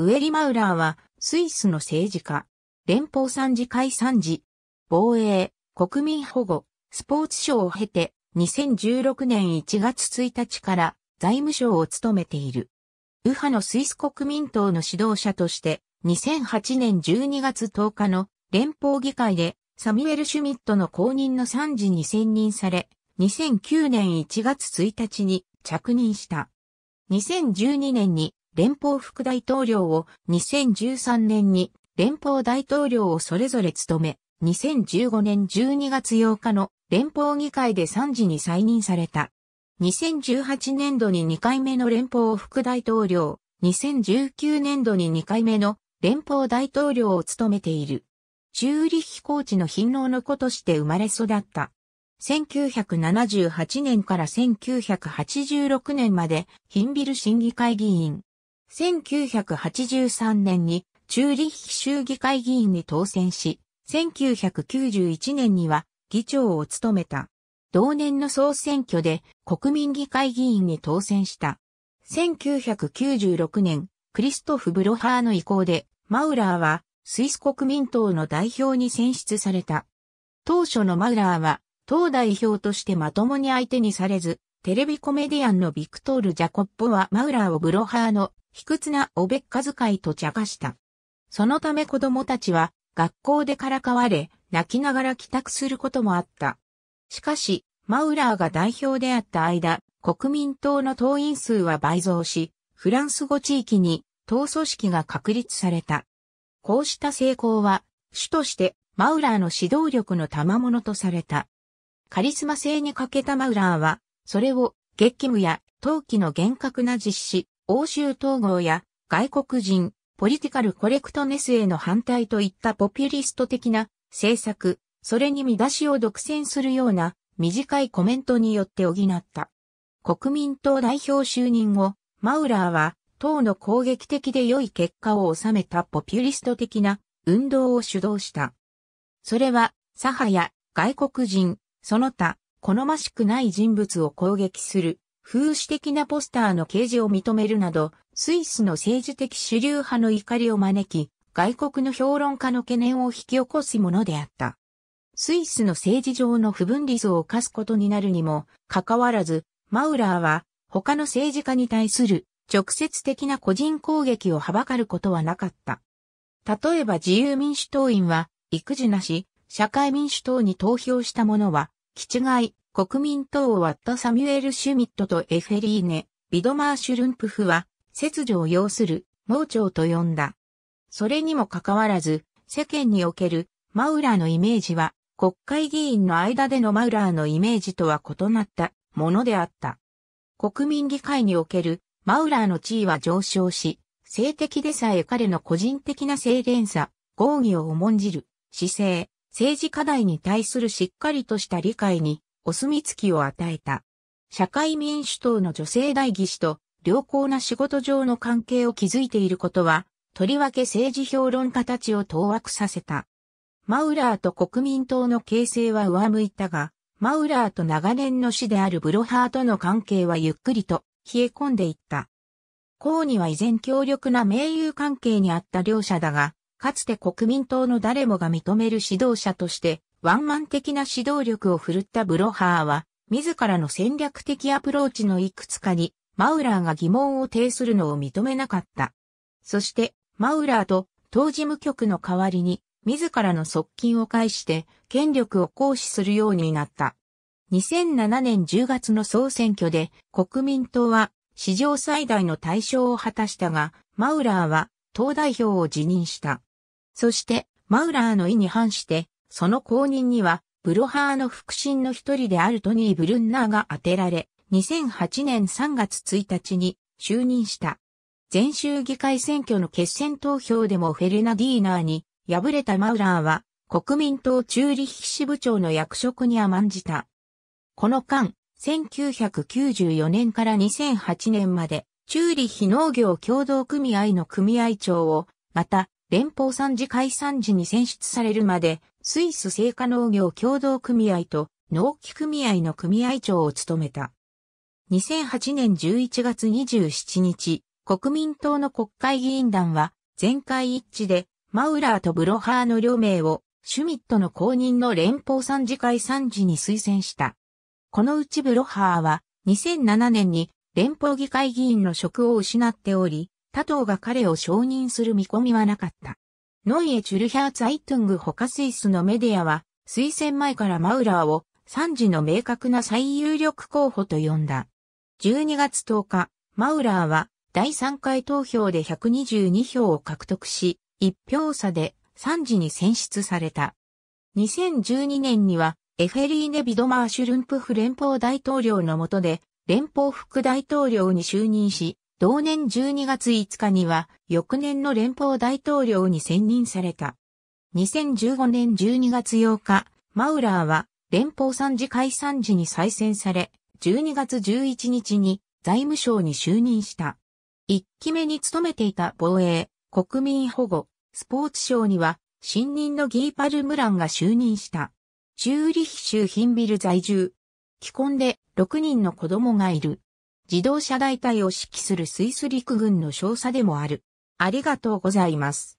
ウェリ・マウラーは、スイスの政治家、連邦参事会参事、防衛、国民保護、スポーツ省を経て、2016年1月1日から財務省を務めている。右派のスイス国民党の指導者として、2008年12月10日の連邦議会でサミュエル・シュミットの公認の参事に選任され、2009年1月1日に着任した。2012年に連邦副大統領を2013年に連邦大統領をそれぞれ務め、2015年12月8日の連邦議会で3時に再任された。2018年度に2回目の連邦副大統領、2019年度に2回目の連邦大統領を務めている。チューリッヒー地の貧乏の子として生まれ育った。1978年から1986年までヒンビル審議会議員、1983年にチューリッヒ州議会議員に当選し、1991年には議長を務めた。同年の総選挙で国民議会議員に当選した。1996年、クリストフ・ブロハーの意向で、マウラーはスイス国民党の代表に選出された。当初のマウラーは、党代表としてまともに相手にされず、テレビコメディアンのビクトール・ジャコッポはマウラーをブロハーの卑屈なおべっか遣いと茶化した。そのため子供たちは学校でからかわれ、泣きながら帰宅することもあった。しかし、マウラーが代表であった間、国民党の党員数は倍増し、フランス語地域に党組織が確立された。こうした成功は、主としてマウラーの指導力の賜物とされた。カリスマ性に欠けたマウラーは、それを、激務や陶器の厳格な実施、欧州統合や外国人、ポリティカルコレクトネスへの反対といったポピュリスト的な政策、それに見出しを独占するような短いコメントによって補った。国民党代表就任後、マウラーは党の攻撃的で良い結果を収めたポピュリスト的な運動を主導した。それは左派や外国人、その他、好ましくない人物を攻撃する風刺的なポスターの掲示を認めるなど、スイスの政治的主流派の怒りを招き、外国の評論家の懸念を引き起こすものであった。スイスの政治上の不分離図を課すことになるにも、かかわらず、マウラーは、他の政治家に対する直接的な個人攻撃をはばかることはなかった。例えば自由民主党員は、育児なし、社会民主党に投票した者は、基地外、国民党ワット・サミュエル・シュミットとエフェリーネ、ビドマーシュルンプフは、切除を要する、盲腸と呼んだ。それにもかかわらず、世間における、マウラーのイメージは、国会議員の間でのマウラーのイメージとは異なったものであった。国民議会におけるマウラーの地位は上昇し、性的でさえ彼の個人的な精錬さ、合議を重んじる姿勢、政治課題に対するしっかりとした理解にお墨付きを与えた。社会民主党の女性代議士と良好な仕事上の関係を築いていることは、とりわけ政治評論家たちを当惑させた。マウラーと国民党の形成は上向いたが、マウラーと長年の死であるブロハーとの関係はゆっくりと冷え込んでいった。コーには依然強力な盟友関係にあった両者だが、かつて国民党の誰もが認める指導者としてワンマン的な指導力を振るったブロハーは、自らの戦略的アプローチのいくつかに、マウラーが疑問を呈するのを認めなかった。そして、マウラーと当事務局の代わりに、自らの側近を介して、権力を行使するようになった。2007年10月の総選挙で、国民党は史上最大の大象を果たしたが、マウラーは党代表を辞任した。そして、マウラーの意に反して、その後任には、ブロハーの腹心の一人であるトニー・ブルンナーが当てられ、2008年3月1日に就任した。前州議会選挙の決選投票でもフェルナディーナーに敗れたマウラーは国民党中立ー支部長の役職に甘んじた。この間、1994年から2008年まで中立非農業共同組合の組合長を、また連邦参事解散時に選出されるまでスイス製菓農業協同組合と農機組合の組合長を務めた。2008年11月27日、国民党の国会議員団は全会一致でマウラーとブロハーの両名をシュミットの公認の連邦参事会参事に推薦した。このうちブロハーは2007年に連邦議会議員の職を失っており、他党が彼を承認する見込みはなかった。ノイエ・チュルヒャーツ・アイトゥング他スイスのメディアは、推薦前からマウラーを3時の明確な最有力候補と呼んだ。12月10日、マウラーは第3回投票で122票を獲得し、1票差で3時に選出された。2012年には、エフェリーネ・ビドマーシュルンプフ連邦大統領の下で、連邦副大統領に就任し、同年12月5日には、翌年の連邦大統領に選任された。2015年12月8日、マウラーは連邦参事解散時に再選され、12月11日に財務省に就任した。1期目に勤めていた防衛、国民保護、スポーツ省には、新任のギーパル・ムランが就任した。チューリヒ州ヒンビル在住。既婚で6人の子供がいる。自動車大隊を指揮するスイス陸軍の少佐でもある。ありがとうございます。